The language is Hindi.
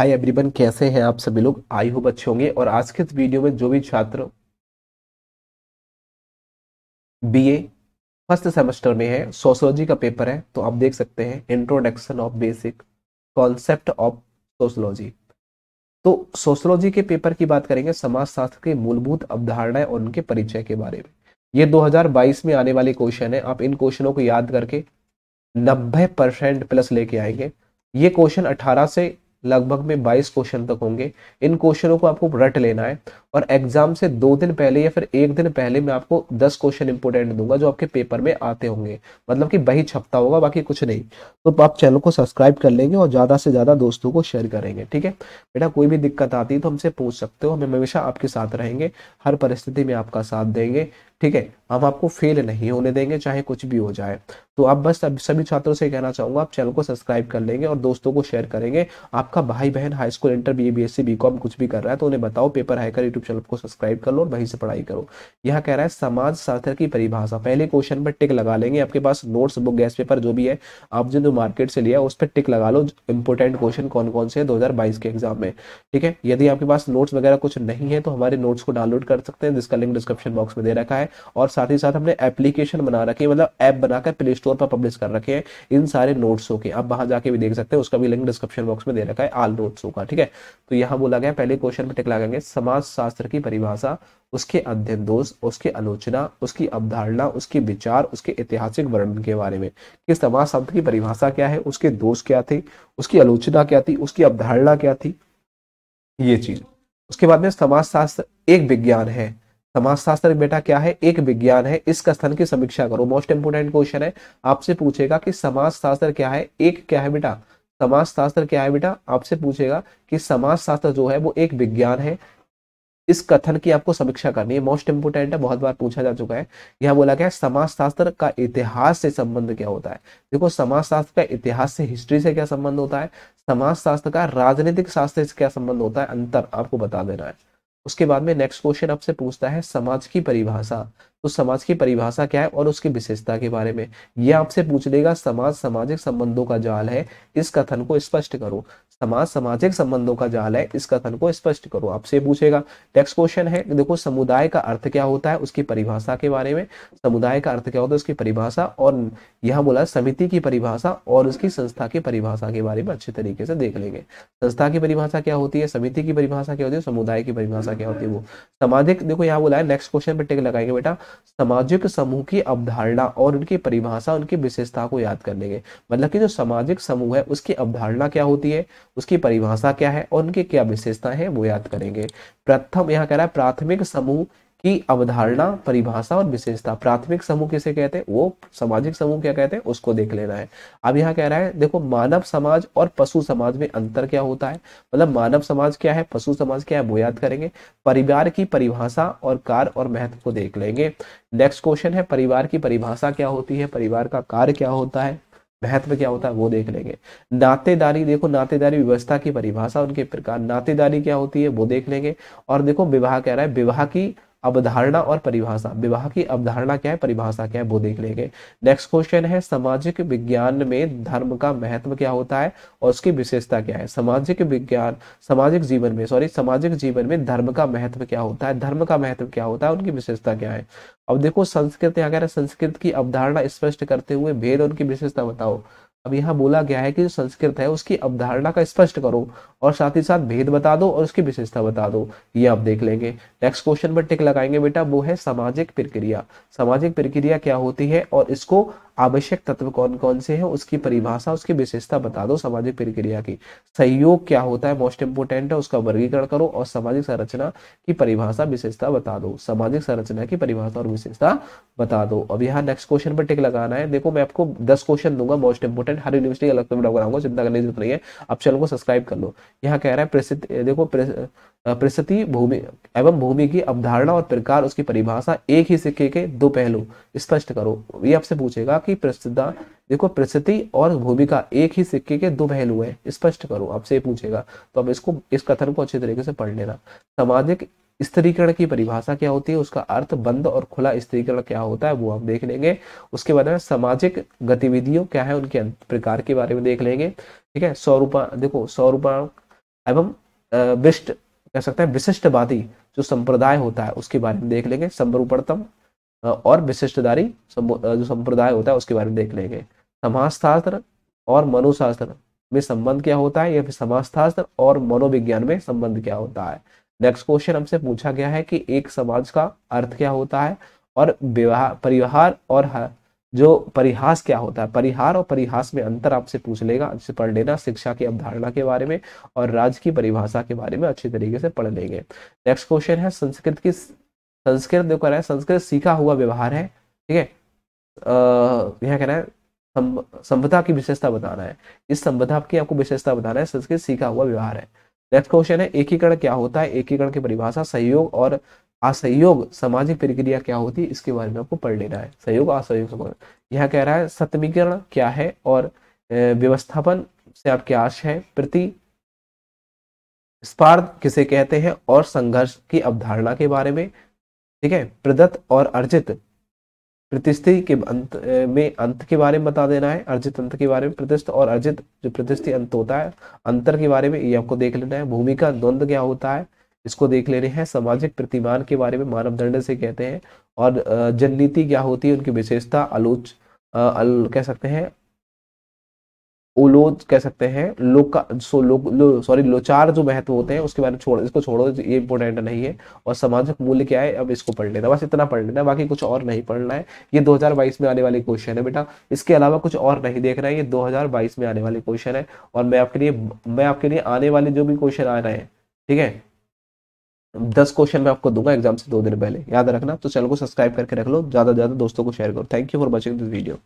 हाय एवरीवन कैसे हैं आप सभी लोग आई होप अच्छे होंगे और आज के इस वीडियो में जो भी छात्र बीए फर्स्ट सेमेस्टर में है सोशोलॉजी का पेपर है तो आप देख सकते हैं introduction of basic concept of sociology तो सोशोलॉजी के पेपर की बात करेंगे समाजशास्त्र के मूलभूत अवधारणाएं और उनके परिचय के बारे में ये 2022 में आने वाले क्वेश्चन है आप इन क्वेश्चनों को याद करके 90 परसेंट प्लस लेके आएंगे ये क्वेश्चन 18 से लगभग में 22 क्वेश्चन तक होंगे इन क्वेश्चनों को आपको रट लेना है और एग्जाम से दो दिन पहले या फिर एक दिन पहले मैं आपको 10 क्वेश्चन इंपोर्टेंट दूंगा जो आपके पेपर में आते होंगे मतलब कि वही छपता होगा बाकी कुछ नहीं तो आप चैनल को सब्सक्राइब कर लेंगे और ज़्यादा से ज़्यादा दोस्तों को शेयर करेंगे ठीक है बेटा कोई भी दिक्कत आती है तो हमसे पूछ सकते हो हम हमेशा आपके साथ रहेंगे हर परिस्थिति में आपका साथ देंगे ठीक है हम आपको फेल नहीं होने देंगे चाहे कुछ भी हो जाए तो आप बस अब सभी छात्रों से कहना चाहूंगा आप चैनल को सब्सक्राइब कर लेंगे और दोस्तों को शेयर करेंगे आपका भाई बहन high school inter B B S C B com कुछ भी कर रहा है तो उन्हें बताओ पेपर कर यूट्यूब चैनल को सब्सक्राइब कर लो और वहीं से पढ़ाई करो यहाँ कह रहा है समाज शास्त्र की परिभाषा पहले क्वेश्चन पर टिक लगा लेंगे आपके पास नोट्स बुक गैस पेपर जो भी है आप जो मार्केट से लिया उस पर टिक लगा लो इंपॉर्टेंट क्वेश्चन कौन कौन से हजार बाईस के एग्जाम में ठीक है यदि आपके पास नोट्स वगैरह कुछ नहीं है तो हमारे नोट्स को डाउनलोड कर सकते हैं जिसका लिंक डिस्क्रिप्शन बॉक्स में दे रखा है और साथ ही साथ हमने एप्लीकेशन बना रखी है मतलब ऐप बनाकर प्ले स्टोर स्टोर पर पब्लिश कर रखे हैं इन सारे नोट्सों के आप वहां जाके भी देख सकते हैं उसका भी लिंक डिस्क्रिप्शन बॉक्स में दे रखा है आल नोट्सों का ठीक है तो यहाँ बोला गया पहले क्वेश्चन में टिक लगाएंगे समाज शास्त्र की परिभाषा उसके अध्ययन दोष उसके आलोचना उसकी अवधारणा उसके विचार उसके ऐतिहासिक वर्णन के बारे में कि समाज शास्त्र की परिभाषा क्या है उसके दोष क्या थे उसकी आलोचना क्या थी उसकी अवधारणा क्या थी ये चीज उसके बाद में समाज शास्त्र एक विज्ञान है समाजशास्त्र बेटा क्या है एक विज्ञान है इस कथन की समीक्षा करो मोस्ट इंपोर्टेंट क्वेश्चन है आपसे पूछेगा कि समाजशास्त्र क्या है एक क्या है बेटा समाजशास्त्र क्या है बेटा आपसे पूछेगा कि समाजशास्त्र जो है वो एक विज्ञान है इस कथन की आपको समीक्षा करनी है मोस्ट इंपोर्टेंट है बहुत बार पूछा जा चुका है यह बोला गया है समाजशास्त्र का इतिहास से संबंध क्या होता है देखो समाजशास्त्र का इतिहास से हिस्ट्री से क्या संबंध होता है समाजशास्त्र का राजनीतिक शास्त्र से क्या संबंध होता है अंतर आपको बता देना है उसके बाद में नेक्स्ट क्वेश्चन आपसे पूछता है समाज की परिभाषा तो समाज की परिभाषा क्या है और उसकी विशेषता के बारे में यह आपसे पूछ लेगा समाज सामाजिक संबंधों का जाल है इस कथन को स्पष्ट करो समाज सामाजिक संबंधों का जाल है इस कथन को स्पष्ट करो आपसे पूछेगा नेक्स्ट क्वेश्चन है देखो समुदाय का अर्थ क्या होता है उसकी परिभाषा के बारे में समुदाय का अर्थ क्या होता है उसकी परिभाषा और यहाँ बोला समिति की परिभाषा और उसकी संस्था की परिभाषा के बारे में अच्छे तरीके से देख लेंगे संस्था की परिभाषा क्या होती है समिति की परिभाषा क्या होती है समुदाय की परिभाषा क्या होती है वो सामाजिक देखो यहाँ बोला है नेक्स्ट क्वेश्चन पर टेक लगाएंगे बेटा सामाजिक समूह की अवधारणा और उनकी परिभाषा उनकी विशेषता को याद कर लेंगे मतलब कि जो सामाजिक समूह है उसकी अवधारणा क्या होती है उसकी परिभाषा क्या है और उनकी क्या विशेषता है वो याद करेंगे प्रथम यहाँ कह रहा है प्राथमिक समूह की अवधारणा परिभाषा और विशेषता प्राथमिक समूह किसे कहते हैं वो सामाजिक समूह क्या कहते हैं उसको देख लेना है अब यहाँ कह रहा है देखो मानव समाज और पशु समाज में अंतर क्या होता है मतलब मानव समाज क्या है पशु समाज क्या है वो याद करेंगे परिवार की परिभाषा और कार्य और महत्व को देख लेंगे नेक्स्ट क्वेश्चन है परिवार की परिभाषा क्या होती है परिवार का कार्य क्या होता है महत्व क्या होता है वो देख लेंगे नातेदारी देखो नातेदारी व्यवस्था की परिभाषा उनके प्रकार नातेदारी क्या होती है वो देख लेंगे और देखो विवाह कह रहा है विवाह की अवधारणा और परिभाषा विवाह की अवधारणा क्या है परिभाषा क्या है वो देख लेंगे नेक्स्ट क्वेश्चन है सामाजिक विज्ञान में धर्म का महत्व क्या होता है और उसकी विशेषता क्या है सामाजिक विज्ञान सामाजिक जीवन में सॉरी सामाजिक जीवन में धर्म का महत्व क्या होता है धर्म का महत्व क्या होता है उनकी विशेषता क्या है अब देखो संस्कृत यहाँ कह रहे संस्कृत की अवधारणा स्पष्ट करते हुए भेद उनकी विशेषता बताओ अब यहाँ बोला गया है कि जो संस्कृत है उसकी अवधारणा का स्पष्ट करो और साथ ही साथ भेद बता दो और उसकी विशेषता बता दो ये आप देख लेंगे नेक्स्ट क्वेश्चन पर टिक लगाएंगे बेटा वो है सामाजिक प्रक्रिया सामाजिक प्रक्रिया क्या होती है और इसको आवश्यक तत्व कौन कौन से हैं उसकी परिभाषा उसकी विशेषता बता दो सामाजिक प्रक्रिया की सहयोग क्या होता है मोस्ट इंपोर्टेंट है उसका वर्गीकरण करो और सामाजिक संरचना की परिभाषा विशेषता बता दो सामाजिक संरचना की परिभाषा और विशेषता बता दो अब यहाँ नेक्स्ट क्वेश्चन पर टिक लगाना है देखो मैं आपको दस क्वेश्चन दूंगा मोस्ट इंपोर्टेंट हर यूनिवर्सिटी अलग चिंता करने की जरूरत नहीं है आप चैनल को सब्सक्राइब कर लो यहाँ कह रहा है प्रसिद्ध देखो प्रस्थिति भूमि एवं भूमि की अवधारणा और प्रकार उसकी परिभाषा एक ही सिक्के के दो पहलू स्पष्ट करो ये आपसे पूछेगा कि प्रसिद्धा देखो प्रस्तुति और का एक ही सिक्के के दो पहलू है स्पष्ट करो आपसे पूछेगा तो अब इसको इस कथन को अच्छे तरीके से पढ़ लेना सामाजिक स्त्रीकरण की परिभाषा क्या होती है उसका अर्थ बंद और खुला स्त्रीकरण क्या होता है वो हम देख लेंगे उसके बाद में सामाजिक गतिविधियों क्या है उनके प्रकार के बारे में देख लेंगे ठीक है स्वरूपा देखो स्वरूपा एवं विष्ट कह सकते हैं विशिष्टवादी जो संप्रदाय होता है उसके बारे में देख लेंगे संप्रूपणतम और विशिष्टदारी जो संप्रदाय होता है उसके बारे में देख लेंगे समाजशास्त्र और मनोशास्त्र में संबंध क्या होता है या फिर समाजशास्त्र और मनोविज्ञान में संबंध क्या होता है नेक्स्ट क्वेश्चन हमसे पूछा गया है कि एक समाज का अर्थ क्या होता है और विवाह परिवार और जो परिहास क्या होता है परिहार और परिहास में अंतर आपसे पूछ लेगा अच्छे पढ़ लेना शिक्षा की अवधारणा के बारे में और राज्य की परिभाषा के बारे में अच्छे तरीके से पढ़ लेंगे नेक्स्ट क्वेश्चन है संस्कृत की संस्कृत जो कह रहा है संस्कृत सीखा हुआ व्यवहार है ठीक है यह कह रहा है संभता की विशेषता बताना है इस संभता की आपको विशेषता बताना है संस्कृत सीखा हुआ व्यवहार है नेक्स्ट क्वेश्चन है एकीकरण क्या होता है एकीकरण की परिभाषा सहयोग और असहयोग सामाजिक प्रक्रिया क्या होती है इसके बारे में आपको पढ़ लेना है सहयोग असहयोग यह कह रहा है सत्मीकरण क्या है और व्यवस्थापन से आप क्या आश है प्रति स्पार्ध किसे कहते हैं और संघर्ष की अवधारणा के बारे में ठीक है प्रदत्त और अर्जित प्रतिष्ठि के अंत में अंत के बारे में बता देना है अर्जित अंत के बारे में प्रतिष्ठ और अर्जित जो प्रतिष्ठि अंत होता है अंतर के बारे में ये आपको देख लेना है भूमिका द्वंद्व क्या होता है इसको देख ले रहे हैं सामाजिक प्रतिमान के बारे में मानव दंड से कहते हैं और जननीति क्या होती है उनकी विशेषता आलोच अल, कह सकते हैं उलोच कह सकते हैं लोका सो लो, लो सॉरी लोचार जो महत्व होते हैं उसके बारे में छोड़ इसको छोड़ो ये इंपॉर्टेंट नहीं है और सामाजिक मूल्य क्या है अब इसको पढ़ लेना बस इतना पढ़ लेना बाकी कुछ और नहीं पढ़ना है ये 2022 में आने वाले क्वेश्चन है बेटा इसके अलावा कुछ और नहीं देखना है ये दो में आने वाले क्वेश्चन है और मैं आपके लिए मैं आपके लिए आने वाले जो भी क्वेश्चन आ रहे हैं ठीक है दस क्वेश्चन मैं आपको दूंगा एग्जाम से दो दिन पहले याद रखना तो चैनल को सब्सक्राइब करके रख लो ज़्यादा से ज़्यादा दोस्तों को शेयर करो thank you for watching this video